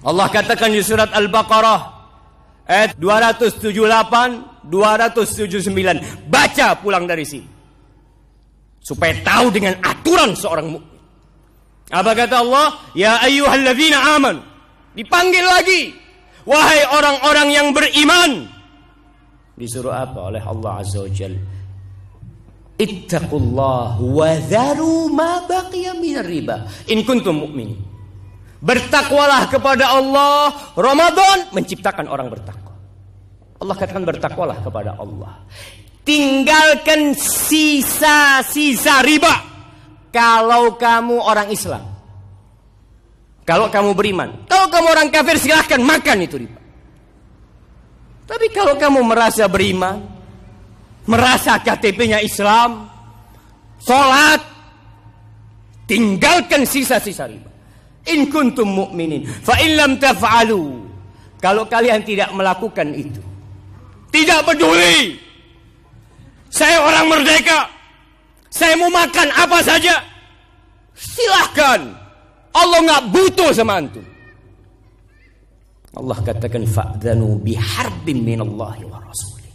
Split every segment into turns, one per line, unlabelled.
Allah katakan di surat Al-Baqarah ayat 278, 279. Baca pulang dari sini. Supaya tahu dengan aturan seorang mukmin. Apa kata Allah? Ya ayyuhalladzina aman. Dipanggil lagi. Wahai orang-orang yang beriman. Disuruh apa oleh Allah Azza wa Ittaqullah wa dharu ma baqiya minar riba in kuntum mu'minin. Bertakwalah kepada Allah. Ramadan menciptakan orang bertakwa. Allah katakan bertakwalah kepada Allah. Tinggalkan sisa-sisa riba. Kalau kamu orang Islam. Kalau kamu beriman. Kalau kamu orang kafir silahkan makan itu riba. Tapi kalau kamu merasa beriman. Merasa KTP-nya Islam. Sholat. Tinggalkan sisa-sisa riba in kuntum mu'minin fa in lam taf'alu kalau kalian tidak melakukan itu tidak peduli saya orang merdeka saya mau makan apa saja silahkan Allah nggak butuh sama antum Allah katakan fa'dhanu biharbin minallahi wa rasulih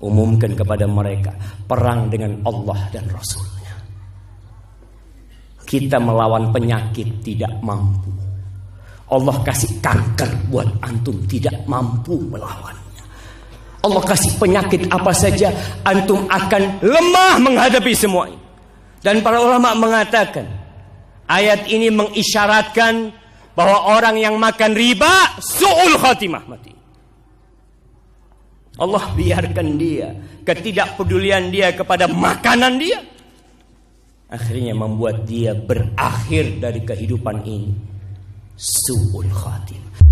umumkan kepada mereka perang dengan Allah dan Rasul kita melawan penyakit tidak mampu. Allah kasih kanker buat antum tidak mampu melawannya. Allah kasih penyakit apa saja antum akan lemah menghadapi semua ini. Dan para ulama mengatakan ayat ini mengisyaratkan bahwa orang yang makan riba suul khatimah mati. Allah biarkan dia ketidakpedulian dia kepada makanan dia akhirnya membuat dia berakhir dari kehidupan ini suul khatim